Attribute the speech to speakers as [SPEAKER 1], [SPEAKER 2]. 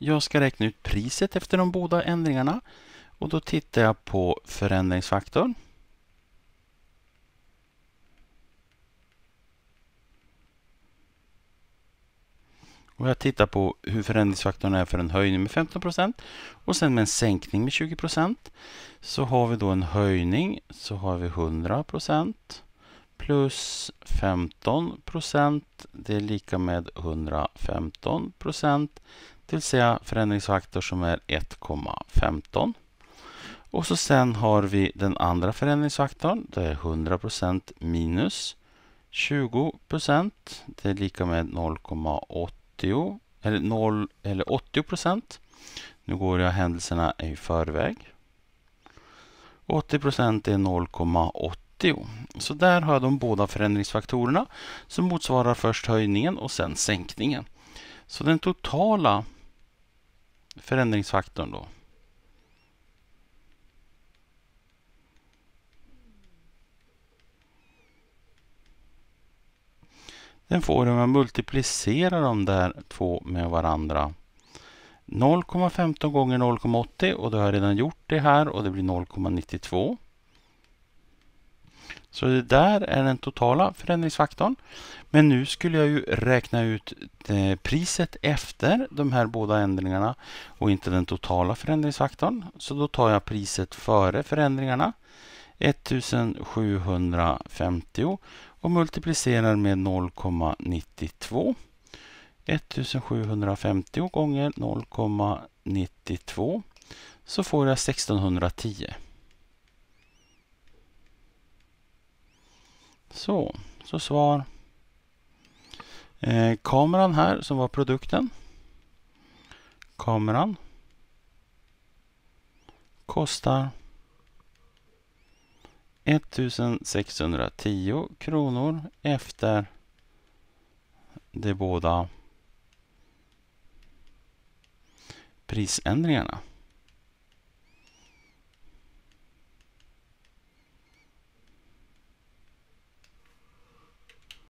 [SPEAKER 1] Jag ska räkna ut priset efter de båda ändringarna och då tittar jag på förändringsfaktorn. Och jag tittar på hur förändringsfaktorn är för en höjning med 15 procent och sen med en sänkning med 20 procent. Så har vi då en höjning så har vi 100 procent plus 15 procent. Det är lika med 115 procent. Det vill säga förändringsfaktor som är 1,15. Och så sen har vi den andra förändringsfaktorn. Det är 100 minus 20 Det är lika med 0,80 eller 0 eller 80 Nu går jag händelserna i förväg. 80 är 0,80. Så där har jag de båda förändringsfaktorerna som motsvarar först höjningen och sen sänkningen. Så den totala förändringsfaktorn då. Den får du om jag multiplicerar de där två med varandra. 0,15 gånger 0,80 och då har jag redan gjort det här och det blir 0,92. Så det där är den totala förändringsfaktorn. Men nu skulle jag ju räkna ut eh, priset efter de här båda ändringarna och inte den totala förändringsfaktorn. Så då tar jag priset före förändringarna 1750 och multiplicerar med 0,92. 1750 gånger 0,92 så får jag 1610. Så, så svar. Eh, kameran här som var produkten. Kameran kostar 1610 kronor efter de båda prisändringarna.